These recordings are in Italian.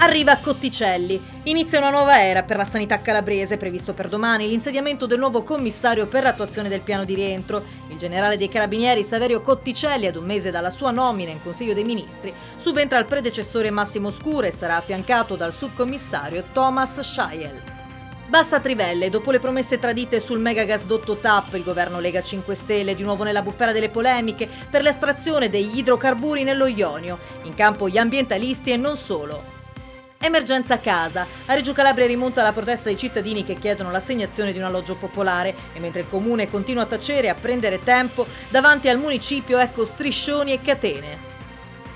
Arriva a Cotticelli. Inizia una nuova era per la sanità calabrese, previsto per domani l'insediamento del nuovo commissario per l'attuazione del piano di rientro. Il generale dei carabinieri Saverio Cotticelli, ad un mese dalla sua nomina in Consiglio dei Ministri, subentra al predecessore Massimo Scura e sarà affiancato dal subcommissario Thomas Schaiel. Basta trivelle, dopo le promesse tradite sul megagasdotto TAP, il governo Lega 5 Stelle è di nuovo nella bufera delle polemiche per l'estrazione degli idrocarburi nello Ionio, in campo gli ambientalisti e non solo. Emergenza a casa. A Reggio Calabria rimonta la protesta dei cittadini che chiedono l'assegnazione di un alloggio popolare e mentre il comune continua a tacere e a prendere tempo, davanti al municipio ecco striscioni e catene.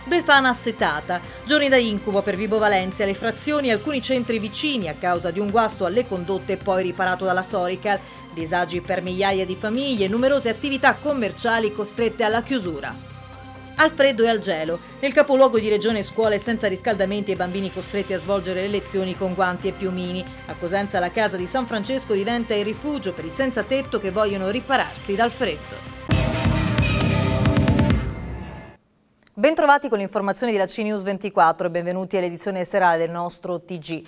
Befana assetata. Giorni da incubo per Vibo Valencia, le frazioni e alcuni centri vicini a causa di un guasto alle condotte poi riparato dalla Sorical. Disagi per migliaia di famiglie e numerose attività commerciali costrette alla chiusura al freddo e al gelo. Nel capoluogo di regione scuole senza riscaldamenti e bambini costretti a svolgere le lezioni con guanti e piumini. A Cosenza la casa di San Francesco diventa il rifugio per i senza tetto che vogliono ripararsi dal freddo. Bentrovati con l'informazione di la CNews 24 e benvenuti all'edizione serale del nostro TG.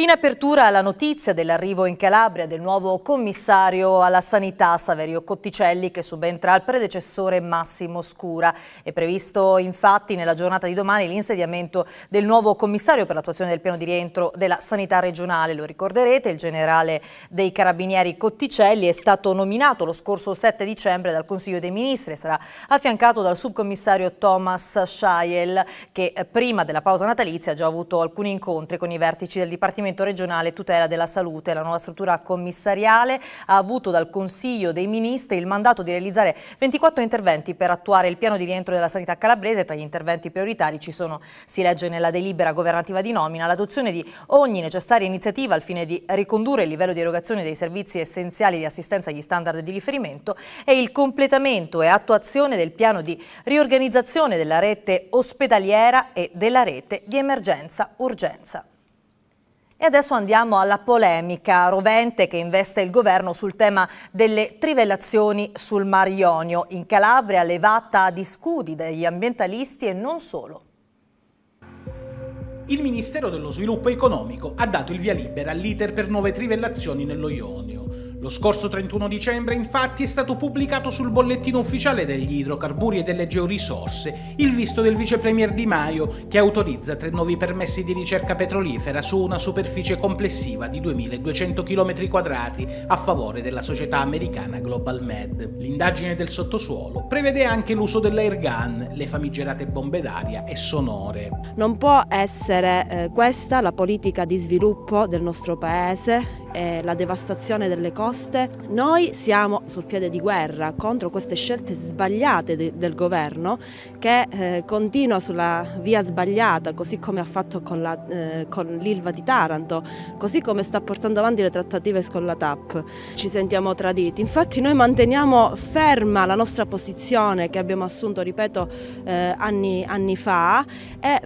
In apertura la notizia dell'arrivo in Calabria del nuovo commissario alla sanità Saverio Cotticelli che subentra al predecessore Massimo Scura. È previsto infatti nella giornata di domani l'insediamento del nuovo commissario per l'attuazione del piano di rientro della sanità regionale. Lo ricorderete, il generale dei carabinieri Cotticelli è stato nominato lo scorso 7 dicembre dal Consiglio dei Ministri e sarà affiancato dal subcommissario Thomas Schaiel che eh, prima della pausa natalizia ha già avuto alcuni incontri con i vertici del Dipartimento Dipartimento regionale tutela della salute. La nuova struttura commissariale ha avuto dal Consiglio dei Ministri il mandato di realizzare 24 interventi per attuare il piano di rientro della sanità calabrese. Tra gli interventi prioritari ci sono, si legge nella delibera governativa di nomina, l'adozione di ogni necessaria iniziativa al fine di ricondurre il livello di erogazione dei servizi essenziali di assistenza agli standard di riferimento e il completamento e attuazione del piano di riorganizzazione della rete ospedaliera e della rete di emergenza-urgenza. E adesso andiamo alla polemica rovente che investe il governo sul tema delle trivellazioni sul Mar Ionio. In Calabria levata di scudi dagli ambientalisti e non solo. Il Ministero dello Sviluppo Economico ha dato il via libera all'iter per nuove trivellazioni nello Ionio. Lo scorso 31 dicembre infatti è stato pubblicato sul bollettino ufficiale degli idrocarburi e delle georisorse il visto del vice premier Di Maio che autorizza tre nuovi permessi di ricerca petrolifera su una superficie complessiva di 2200 km2 a favore della società americana Global Med. L'indagine del sottosuolo prevede anche l'uso dell'air gun, le famigerate bombe d'aria e sonore. Non può essere eh, questa la politica di sviluppo del nostro paese, eh, la devastazione delle cose proposte. Noi siamo sul piede di guerra contro queste scelte sbagliate de del governo che eh, continua sulla via sbagliata, così come ha fatto con eh, l'Ilva eh, di Taranto, così come sta portando avanti le trattative con la TAP. Ci sentiamo traditi. Infatti noi manteniamo ferma la nostra posizione che abbiamo assunto, ripeto, eh, anni, anni, fa,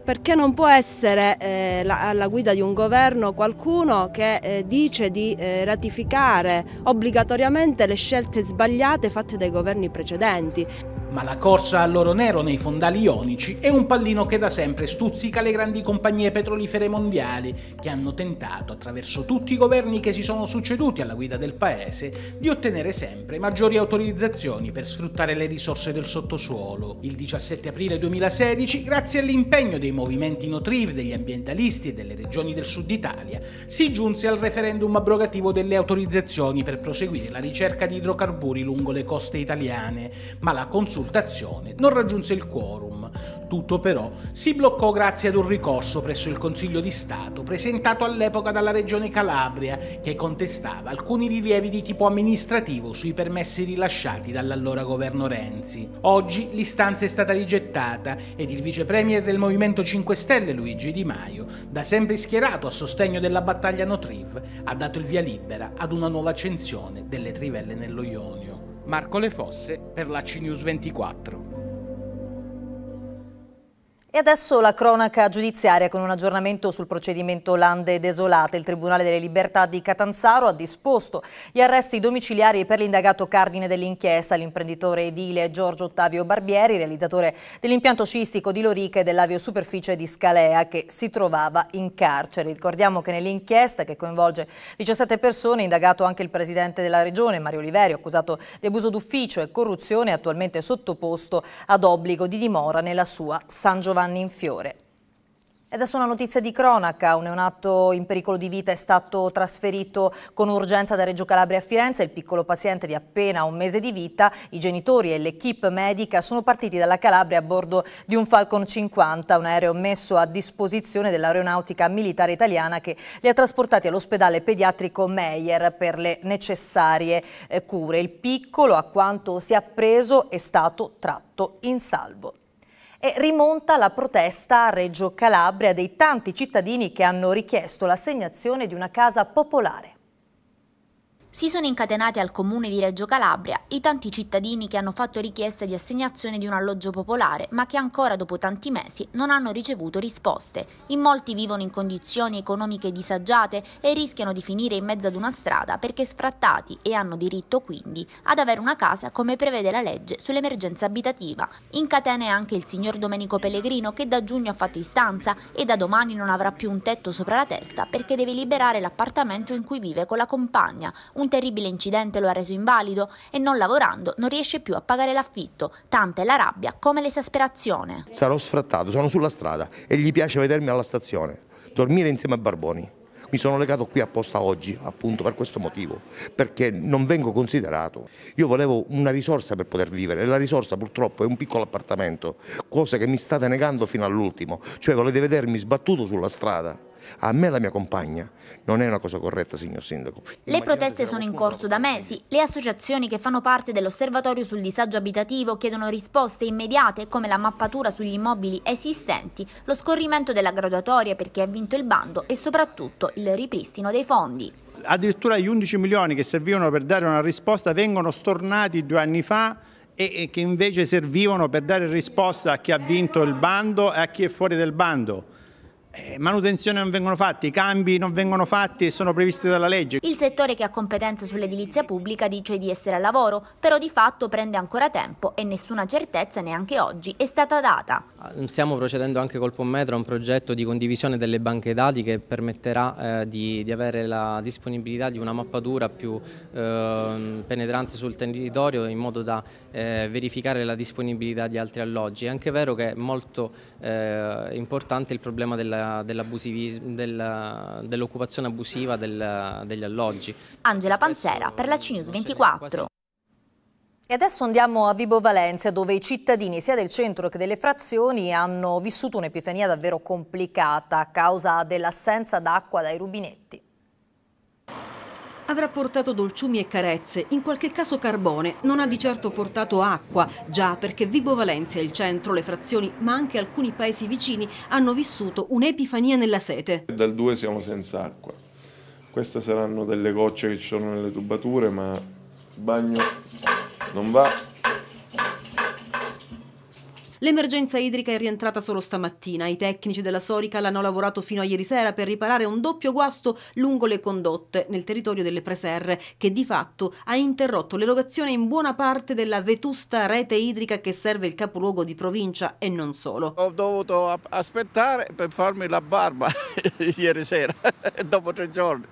perché non può essere eh, alla guida di un governo qualcuno che eh, dice di ratificare obbligatoriamente le scelte sbagliate fatte dai governi precedenti ma la corsa all'oro nero nei fondali ionici è un pallino che da sempre stuzzica le grandi compagnie petrolifere mondiali che hanno tentato, attraverso tutti i governi che si sono succeduti alla guida del paese, di ottenere sempre maggiori autorizzazioni per sfruttare le risorse del sottosuolo. Il 17 aprile 2016, grazie all'impegno dei movimenti notrivi, degli ambientalisti e delle regioni del sud Italia, si giunse al referendum abrogativo delle autorizzazioni per proseguire la ricerca di idrocarburi lungo le coste italiane, ma la consulta consultazione non raggiunse il quorum. Tutto però si bloccò grazie ad un ricorso presso il Consiglio di Stato presentato all'epoca dalla Regione Calabria che contestava alcuni rilievi di tipo amministrativo sui permessi rilasciati dall'allora governo Renzi. Oggi l'istanza è stata rigettata ed il vicepremier del Movimento 5 Stelle Luigi Di Maio, da sempre schierato a sostegno della battaglia Notriv, ha dato il via libera ad una nuova accensione delle trivelle nello Ionio. Marco Le Fosse per la CNews 24. E adesso la cronaca giudiziaria con un aggiornamento sul procedimento Lande Desolate. Il Tribunale delle Libertà di Catanzaro ha disposto gli arresti domiciliari per l'indagato cardine dell'inchiesta, l'imprenditore edile Giorgio Ottavio Barbieri, realizzatore dell'impianto scistico di Lorica e dell'aviosuperficie di Scalea che si trovava in carcere. Ricordiamo che nell'inchiesta che coinvolge 17 persone è indagato anche il Presidente della Regione Mario Oliverio, accusato di abuso d'ufficio e corruzione attualmente sottoposto ad obbligo di dimora nella sua San Giovanni. Giovanni Infiore. E adesso una notizia di cronaca, un neonato in pericolo di vita è stato trasferito con urgenza da Reggio Calabria a Firenze, il piccolo paziente di appena un mese di vita, i genitori e l'equipe medica sono partiti dalla Calabria a bordo di un Falcon 50, un aereo messo a disposizione dell'aeronautica militare italiana che li ha trasportati all'ospedale pediatrico Meyer per le necessarie eh, cure. Il piccolo, a quanto si è appreso, è stato tratto in salvo e rimonta la protesta a Reggio Calabria dei tanti cittadini che hanno richiesto l'assegnazione di una casa popolare si sono incatenati al comune di Reggio Calabria i tanti cittadini che hanno fatto richiesta di assegnazione di un alloggio popolare ma che ancora dopo tanti mesi non hanno ricevuto risposte. In molti vivono in condizioni economiche disagiate e rischiano di finire in mezzo ad una strada perché sfrattati e hanno diritto quindi ad avere una casa come prevede la legge sull'emergenza abitativa. Incatena anche il signor Domenico Pellegrino che da giugno ha fatto istanza e da domani non avrà più un tetto sopra la testa perché deve liberare l'appartamento in cui vive con la compagna, un terribile incidente lo ha reso invalido e non lavorando non riesce più a pagare l'affitto, tanta è la rabbia come l'esasperazione. Sarò sfrattato, sono sulla strada e gli piace vedermi alla stazione, dormire insieme a Barboni. Mi sono legato qui apposta oggi, appunto per questo motivo, perché non vengo considerato. Io volevo una risorsa per poter vivere e la risorsa purtroppo è un piccolo appartamento, cosa che mi state negando fino all'ultimo, cioè volete vedermi sbattuto sulla strada a me e alla mia compagna. Non è una cosa corretta, signor Sindaco. Le proteste sono in corso da mesi. Le associazioni che fanno parte dell'osservatorio sul disagio abitativo chiedono risposte immediate come la mappatura sugli immobili esistenti, lo scorrimento della graduatoria per chi ha vinto il bando e soprattutto il ripristino dei fondi. Addirittura gli 11 milioni che servivano per dare una risposta vengono stornati due anni fa e che invece servivano per dare risposta a chi ha vinto il bando e a chi è fuori del bando. Eh, manutenzione non vengono fatti, cambi non vengono fatti e sono previsti dalla legge. Il settore che ha competenza sull'edilizia pubblica dice di essere al lavoro, però di fatto prende ancora tempo e nessuna certezza neanche oggi è stata data. Eh, stiamo procedendo anche col Pommetro a un progetto di condivisione delle banche dati che permetterà eh, di, di, avere la disponibilità di una mappatura più eh, penetrante sul territorio in modo da eh, verificare la disponibilità di altri alloggi. È anche vero che molto eh, importante il problema dell'occupazione dell dell abusiva del, degli alloggi. Angela Panzera per la CNews 24. E adesso andiamo a Vibo Valencia dove i cittadini sia del centro che delle frazioni hanno vissuto un'epifania davvero complicata a causa dell'assenza d'acqua dai rubinetti. Avrà portato dolciumi e carezze, in qualche caso carbone, non ha di certo portato acqua, già perché Vibo Valencia, il centro, le frazioni, ma anche alcuni paesi vicini hanno vissuto un'epifania nella sete. Dal 2 siamo senza acqua. Queste saranno delle gocce che ci sono nelle tubature, ma il bagno non va, L'emergenza idrica è rientrata solo stamattina. I tecnici della Sorica l'hanno lavorato fino a ieri sera per riparare un doppio guasto lungo le condotte nel territorio delle preserre, che di fatto ha interrotto l'erogazione in buona parte della vetusta rete idrica che serve il capoluogo di provincia e non solo. Ho dovuto aspettare per farmi la barba ieri sera, dopo tre giorni.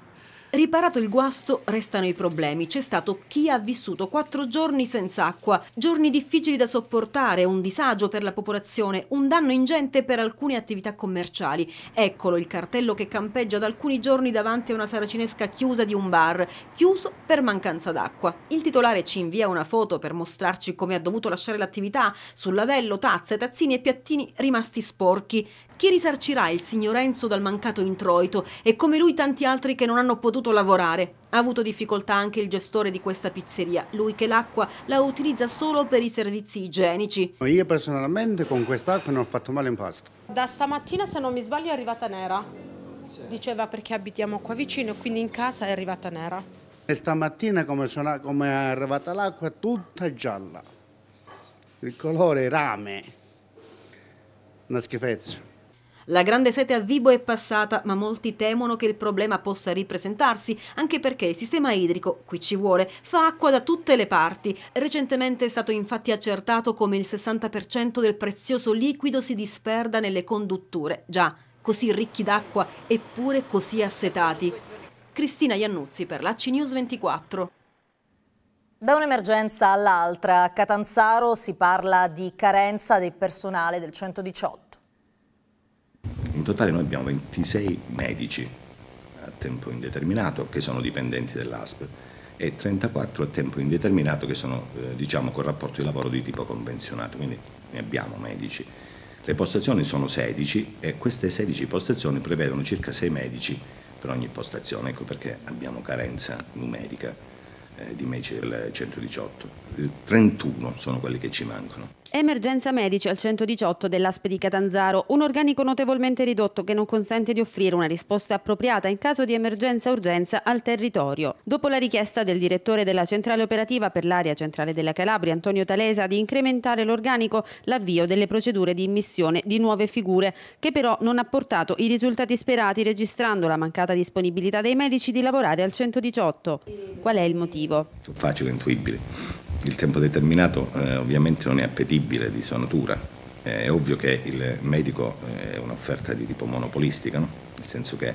Riparato il guasto, restano i problemi. C'è stato chi ha vissuto quattro giorni senza acqua, giorni difficili da sopportare, un disagio per la popolazione, un danno ingente per alcune attività commerciali. Eccolo il cartello che campeggia da alcuni giorni davanti a una saracinesca chiusa di un bar, chiuso per mancanza d'acqua. Il titolare ci invia una foto per mostrarci come ha dovuto lasciare l'attività, sul lavello, tazze, tazzini e piattini rimasti sporchi. Chi risarcirà il signor Enzo dal mancato introito e come lui tanti altri che non hanno potuto lavorare? Ha avuto difficoltà anche il gestore di questa pizzeria, lui che l'acqua la utilizza solo per i servizi igienici. Io personalmente con quest'acqua non ho fatto male in pasto. Da stamattina se non mi sbaglio è arrivata nera, diceva perché abitiamo qua vicino e quindi in casa è arrivata nera. E stamattina come, sono, come è arrivata l'acqua tutta gialla, il colore rame, una schifezza. La grande sete a Vibo è passata, ma molti temono che il problema possa ripresentarsi, anche perché il sistema idrico, qui ci vuole, fa acqua da tutte le parti. Recentemente è stato infatti accertato come il 60% del prezioso liquido si disperda nelle condutture, già così ricchi d'acqua eppure così assetati. Cristina Iannuzzi per la CNews 24. Da un'emergenza all'altra, a Catanzaro si parla di carenza del personale del 118. In totale noi abbiamo 26 medici a tempo indeterminato che sono dipendenti dell'ASP e 34 a tempo indeterminato che sono eh, diciamo con rapporto di lavoro di tipo convenzionato, quindi ne abbiamo medici. Le postazioni sono 16 e queste 16 postazioni prevedono circa 6 medici per ogni postazione, ecco perché abbiamo carenza numerica eh, di Mecel 118. 31 sono quelli che ci mancano. Emergenza medici al 118 dell'ASP di Catanzaro, un organico notevolmente ridotto che non consente di offrire una risposta appropriata in caso di emergenza-urgenza al territorio. Dopo la richiesta del direttore della centrale operativa per l'area centrale della Calabria, Antonio Talesa, di incrementare l'organico, l'avvio delle procedure di immissione di nuove figure, che però non ha portato i risultati sperati registrando la mancata disponibilità dei medici di lavorare al 118. Qual è il motivo? lavorativo. Sono facili e intuibili. Il tempo determinato eh, ovviamente non è appetibile di sua natura. Eh, è ovvio che il medico eh, è un'offerta di tipo monopolistica, no? nel senso che eh,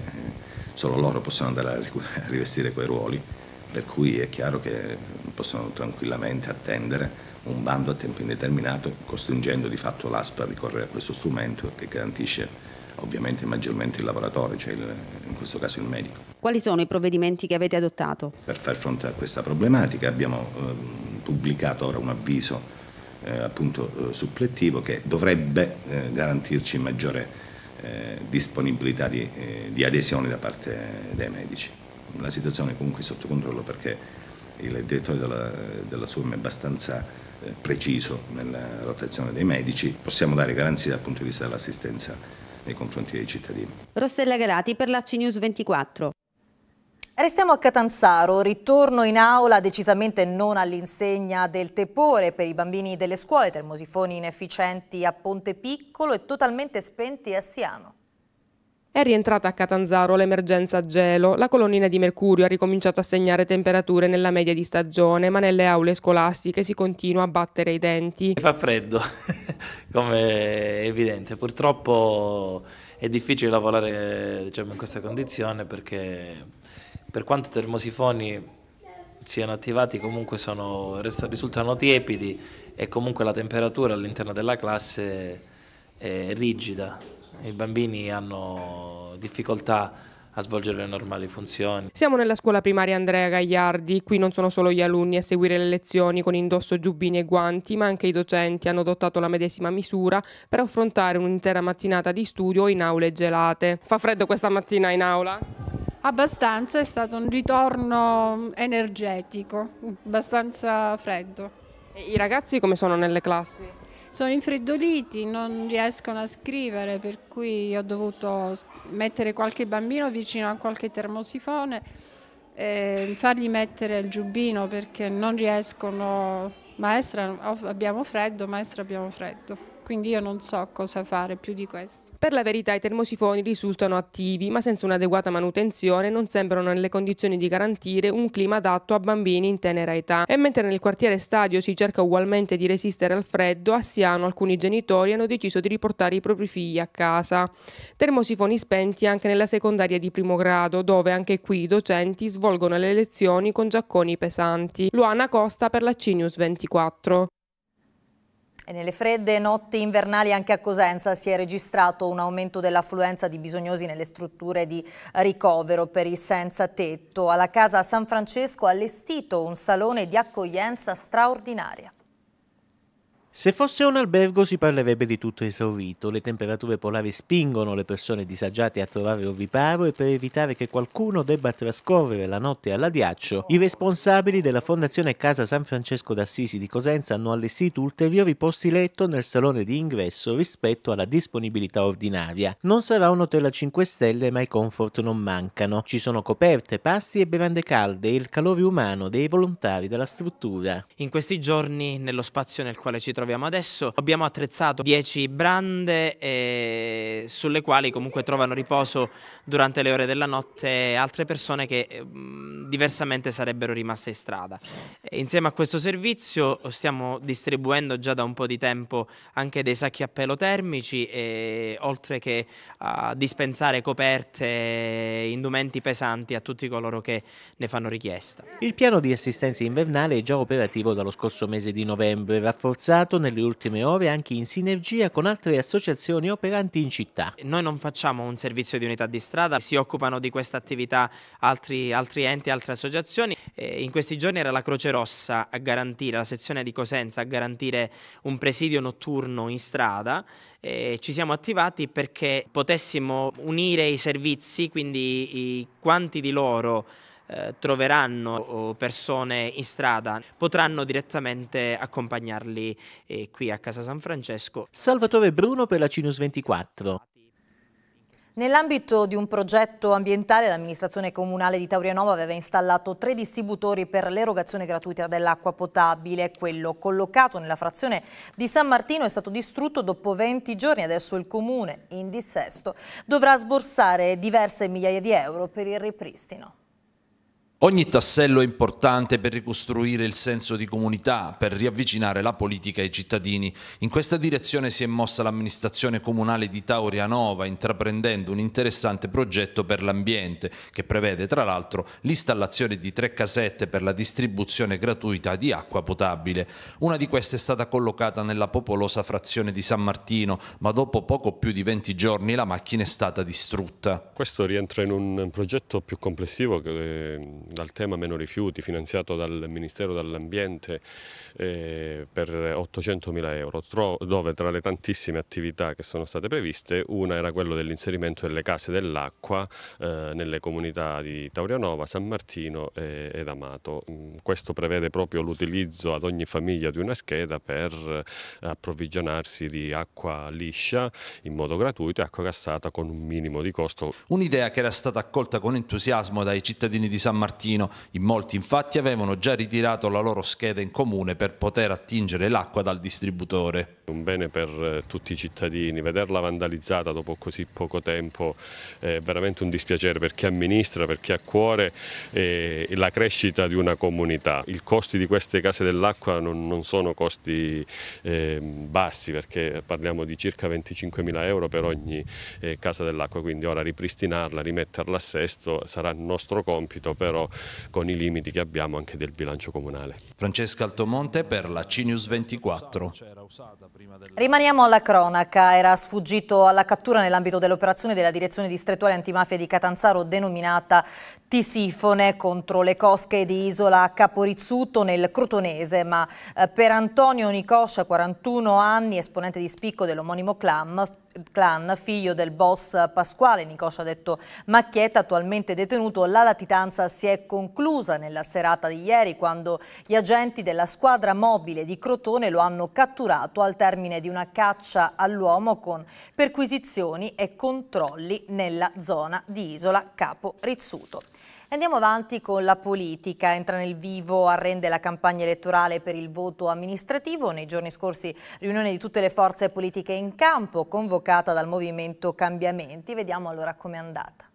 solo loro possono andare a rivestire quei ruoli, per cui è chiaro che possono tranquillamente attendere un bando a tempo indeterminato, costringendo di fatto l'ASPA a ricorrere a questo strumento che garantisce ovviamente maggiormente il lavoratore, cioè il, in questo caso il medico. Quali sono i provvedimenti che avete adottato? Per far fronte a questa problematica abbiamo eh, pubblicato ora un avviso eh, appunto, eh, supplettivo che dovrebbe eh, garantirci maggiore eh, disponibilità di, di adesione da parte dei medici. La situazione è comunque sotto controllo perché il direttore della, della SUM è abbastanza eh, preciso nella rotazione dei medici, possiamo dare garanzie dal punto di vista dell'assistenza nei confronti dei cittadini. Rossella Garati per la CNews 24. Restiamo a Catanzaro, ritorno in aula decisamente non all'insegna del tepore per i bambini delle scuole, termosifoni inefficienti a Ponte Piccolo e totalmente spenti a Siano. È rientrata a Catanzaro l'emergenza gelo. La colonnina di mercurio ha ricominciato a segnare temperature nella media di stagione, ma nelle aule scolastiche si continua a battere i denti. Fa freddo, come evidente. Purtroppo è difficile lavorare diciamo, in questa condizione perché per quanto i termosifoni siano attivati comunque sono, risultano tiepidi e comunque la temperatura all'interno della classe è rigida. I bambini hanno difficoltà a svolgere le normali funzioni. Siamo nella scuola primaria Andrea Gagliardi, qui non sono solo gli alunni a seguire le lezioni con indosso giubbini e guanti, ma anche i docenti hanno adottato la medesima misura per affrontare un'intera mattinata di studio in aule gelate. Fa freddo questa mattina in aula? abbastanza, è stato un ritorno energetico, abbastanza freddo. E I ragazzi come sono nelle classi? Sono infreddoliti, non riescono a scrivere, per cui ho dovuto mettere qualche bambino vicino a qualche termosifone e fargli mettere il giubbino perché non riescono, maestra abbiamo freddo, maestra abbiamo freddo, quindi io non so cosa fare più di questo. Per la verità i termosifoni risultano attivi, ma senza un'adeguata manutenzione non sembrano nelle condizioni di garantire un clima adatto a bambini in tenera età. E mentre nel quartiere stadio si cerca ugualmente di resistere al freddo, a Siano alcuni genitori hanno deciso di riportare i propri figli a casa. Termosifoni spenti anche nella secondaria di primo grado, dove anche qui i docenti svolgono le lezioni con giacconi pesanti. Luana Costa per la CNews 24. E nelle fredde notti invernali anche a Cosenza si è registrato un aumento dell'affluenza di bisognosi nelle strutture di ricovero per i senza tetto. Alla casa San Francesco ha allestito un salone di accoglienza straordinaria. Se fosse un albergo si parlerebbe di tutto esaurito, le temperature polari spingono le persone disagiate a trovare un riparo e per evitare che qualcuno debba trascorrere la notte all'adiaccio, i responsabili della Fondazione Casa San Francesco d'Assisi di Cosenza hanno allestito ulteriori posti letto nel salone di ingresso rispetto alla disponibilità ordinaria. Non sarà un hotel a 5 stelle ma i comfort non mancano, ci sono coperte, pasti e bevande calde e il calore umano dei volontari della struttura. In questi giorni nello spazio nel quale ci troviamo troviamo adesso. Abbiamo attrezzato 10 brande eh, sulle quali comunque trovano riposo durante le ore della notte altre persone che eh, mh, diversamente sarebbero rimaste in strada. E insieme a questo servizio stiamo distribuendo già da un po' di tempo anche dei sacchi a pelo termici e, oltre che a dispensare coperte, indumenti pesanti a tutti coloro che ne fanno richiesta. Il piano di assistenza invernale è già operativo dallo scorso mese di novembre, rafforzato attivato nelle ultime ore anche in sinergia con altre associazioni operanti in città. Noi non facciamo un servizio di unità di strada, si occupano di questa attività altri, altri enti, altre associazioni. In questi giorni era la Croce Rossa a garantire, la sezione di Cosenza a garantire un presidio notturno in strada. E ci siamo attivati perché potessimo unire i servizi, quindi i, quanti di loro eh, troveranno persone in strada potranno direttamente accompagnarli eh, qui a Casa San Francesco. Salvatore Bruno per la Cinus 24. Nell'ambito di un progetto ambientale l'amministrazione comunale di Taurianova aveva installato tre distributori per l'erogazione gratuita dell'acqua potabile. Quello collocato nella frazione di San Martino è stato distrutto dopo 20 giorni. Adesso il comune, in dissesto, dovrà sborsare diverse migliaia di euro per il ripristino. Ogni tassello è importante per ricostruire il senso di comunità, per riavvicinare la politica ai cittadini. In questa direzione si è mossa l'amministrazione comunale di Taurianova, intraprendendo un interessante progetto per l'ambiente, che prevede tra l'altro l'installazione di tre casette per la distribuzione gratuita di acqua potabile. Una di queste è stata collocata nella popolosa frazione di San Martino, ma dopo poco più di 20 giorni la macchina è stata distrutta. Questo rientra in un progetto più complessivo che eh, dal tema meno rifiuti, finanziato dal Ministero dell'Ambiente eh, per mila euro, dove tra le tantissime attività che sono state previste una era quella dell'inserimento delle case dell'acqua eh, nelle comunità di Taurianova, San Martino e, eh, ed Amato. Mm, questo prevede proprio l'utilizzo ad ogni famiglia di una scheda per approvvigionarsi di acqua liscia in modo gratuito e acqua gassata con un minimo di costo. Un'idea che era stata accolta con entusiasmo dai cittadini di San Martino Martino. In molti infatti avevano già ritirato la loro scheda in comune per poter attingere l'acqua dal distributore. Un bene per eh, tutti i cittadini, vederla vandalizzata dopo così poco tempo eh, è veramente un dispiacere per chi amministra, per chi ha cuore eh, la crescita di una comunità. I costi di queste case dell'acqua non, sono costi ehm, bassi perché parliamo di circa 25 mila euro per ogni casa dell'acqua, quindi ora ripristinarla, rimetterla a sesto sarà il nostro compito, però con i limiti che abbiamo anche del bilancio comunale. Francesca Altomonte per la CNews 24. Rimaniamo alla cronaca, era sfuggito alla cattura nell'ambito dell'operazione della direzione distrettuale antimafia di Catanzaro denominata antisifone contro le cosche di Isola Caporizzuto nel Crotonese, ma eh, per Antonio Nicoscia, 41 anni, esponente di spicco dell'omonimo clan, clan, figlio del boss Pasquale Nicoscia detto Macchietta, attualmente detenuto, la latitanza si è conclusa nella serata di ieri quando gli agenti della squadra mobile di Crotone lo hanno catturato al termine di una caccia all'uomo con perquisizioni e controlli nella zona di Isola Capo Rizzuto. Andiamo avanti con la politica, entra nel vivo, arrende la campagna elettorale per il voto amministrativo, nei giorni scorsi riunione di tutte le forze politiche in campo convocata dal Movimento Cambiamenti, vediamo allora com'è andata.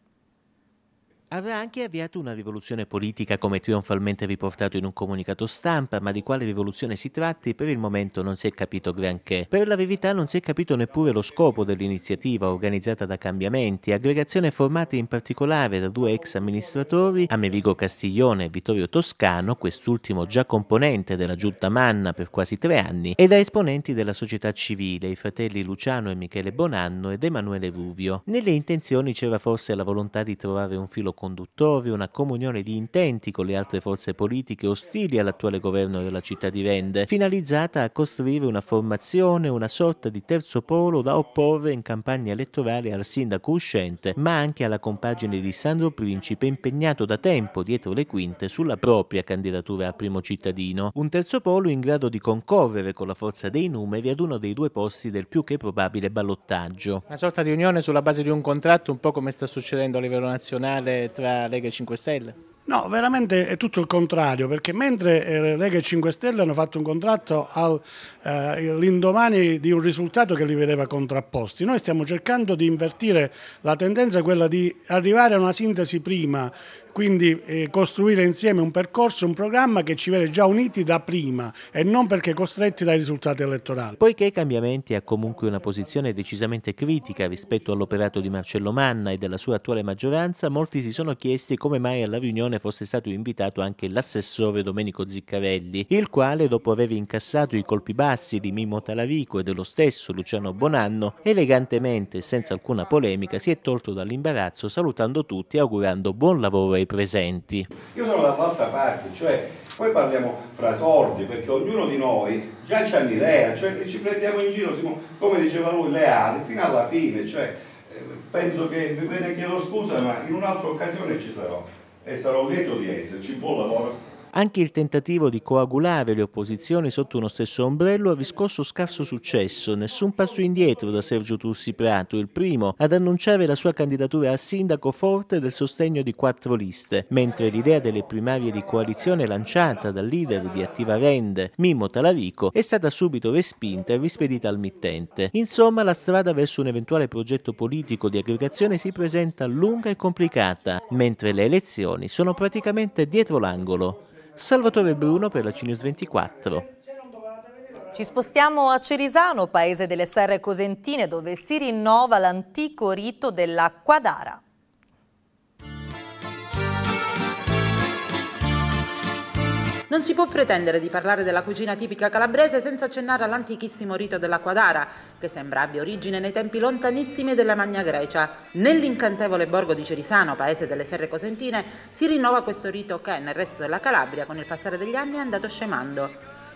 Aveva anche avviato una rivoluzione politica come trionfalmente riportato in un comunicato stampa, ma di quale rivoluzione si tratti per il momento non si è capito granché. Per la verità non si è capito neppure lo scopo dell'iniziativa organizzata da cambiamenti, aggregazione formata in particolare da due ex amministratori, Amerigo Castiglione e Vittorio Toscano, quest'ultimo già componente della giunta Manna per quasi tre anni, e da esponenti della società civile, i fratelli Luciano e Michele Bonanno ed Emanuele Ruvio. Nelle intenzioni c'era forse la volontà di trovare un filo conduttori una comunione di intenti con le altre forze politiche ostili all'attuale governo della città di Vende, finalizzata a costruire una formazione, una sorta di terzo polo da opporre in campagna elettorale al sindaco uscente, ma anche alla compagine di Sandro Principe impegnato da tempo dietro le quinte sulla propria candidatura a primo cittadino. Un terzo polo in grado di concorrere con la forza dei numeri ad uno dei due posti del più che probabile ballottaggio. Una sorta di unione sulla base di un contratto, un po' come sta succedendo a livello nazionale tra Lega e 5 Stelle? No, veramente è tutto il contrario, perché mentre eh, Lega e 5 Stelle hanno fatto un contratto all'indomani eh, di un risultato che li vedeva contrapposti, noi stiamo cercando di invertire la tendenza, quella di arrivare a una sintesi prima, quindi eh, costruire insieme un percorso, un programma che ci vede già uniti da prima e non perché costretti dai risultati elettorali. Poiché i cambiamenti ha comunque una posizione decisamente critica rispetto all'operato di Marcello Manna e della sua attuale maggioranza, molti si sono chiesti come mai alla riunione fosse stato invitato anche l'assessore Domenico Ziccarelli, il quale dopo aver incassato i colpi bassi di Mimmo Talavico e dello stesso Luciano Bonanno, elegantemente e senza alcuna polemica si è tolto dall'imbarazzo salutando tutti e augurando buon lavoro ai presenti. Io sono dall'altra parte, cioè poi parliamo fra sordi perché ognuno di noi già c'ha un'idea, cioè ci prendiamo in giro, siamo, come diceva lui, leali fino alla fine, cioè eh, penso che ve ne chiedo scusa ma in un'altra occasione ci sarò e sarò lieto di esserci. Buon lavoro! Anche il tentativo di coagulare le opposizioni sotto uno stesso ombrello ha riscosso scarso successo, nessun passo indietro da Sergio Tursi Prato, il primo ad annunciare la sua candidatura a sindaco forte del sostegno di quattro liste, mentre l'idea delle primarie di coalizione lanciata dal leader di Attiva Rende, Mimmo Talavico, è stata subito respinta e rispedita al mittente. Insomma, la strada verso un eventuale progetto politico di aggregazione si presenta lunga e complicata, mentre le elezioni sono praticamente dietro l'angolo. Salvatore Bruno per la Cinius 24. Ci spostiamo a Cerisano, paese delle Serre Cosentine, dove si rinnova l'antico rito della Quadara. Non si può pretendere di parlare della cucina tipica calabrese senza accennare all'antichissimo rito della quadara, che sembra abbia origine nei tempi lontanissimi della Magna Grecia. Nell'incantevole borgo di Cerisano, paese delle serre cosentine, si rinnova questo rito che nel resto della Calabria con il passare degli anni è andato scemando.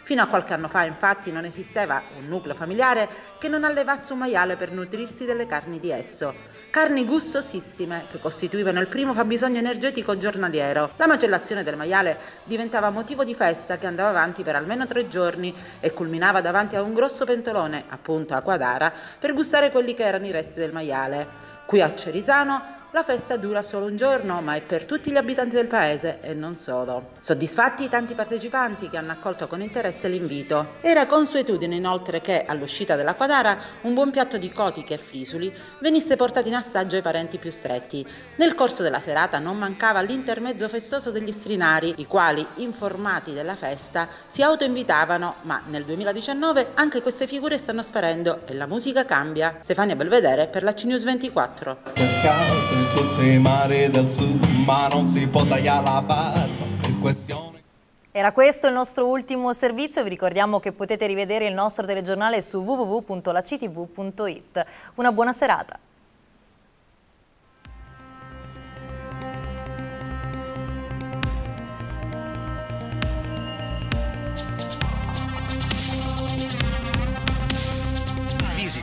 Fino a qualche anno fa, infatti, non esisteva un nucleo familiare che non allevasse un maiale per nutrirsi delle carni di esso carni gustosissime che costituivano il primo fabbisogno energetico giornaliero. La macellazione del maiale diventava motivo di festa che andava avanti per almeno tre giorni e culminava davanti a un grosso pentolone, appunto a Quadara, per gustare quelli che erano i resti del maiale. Qui a Cerisano la festa dura solo un giorno, ma è per tutti gli abitanti del paese e non solo. Soddisfatti i tanti partecipanti che hanno accolto con interesse l'invito. Era consuetudine inoltre che, all'uscita della quadara, un buon piatto di cotiche e frisuli venisse portato in assaggio ai parenti più stretti. Nel corso della serata non mancava l'intermezzo festoso degli strinari, i quali, informati della festa, si autoinvitavano, ma nel 2019 anche queste figure stanno sparendo e la musica cambia. Stefania Belvedere per la CNews 24 in tutti i mari del sud, ma non si può tagliare la barba per questione. Era questo il nostro ultimo servizio, vi ricordiamo che potete rivedere il nostro telegiornale su www.lactv.it. Una buona serata.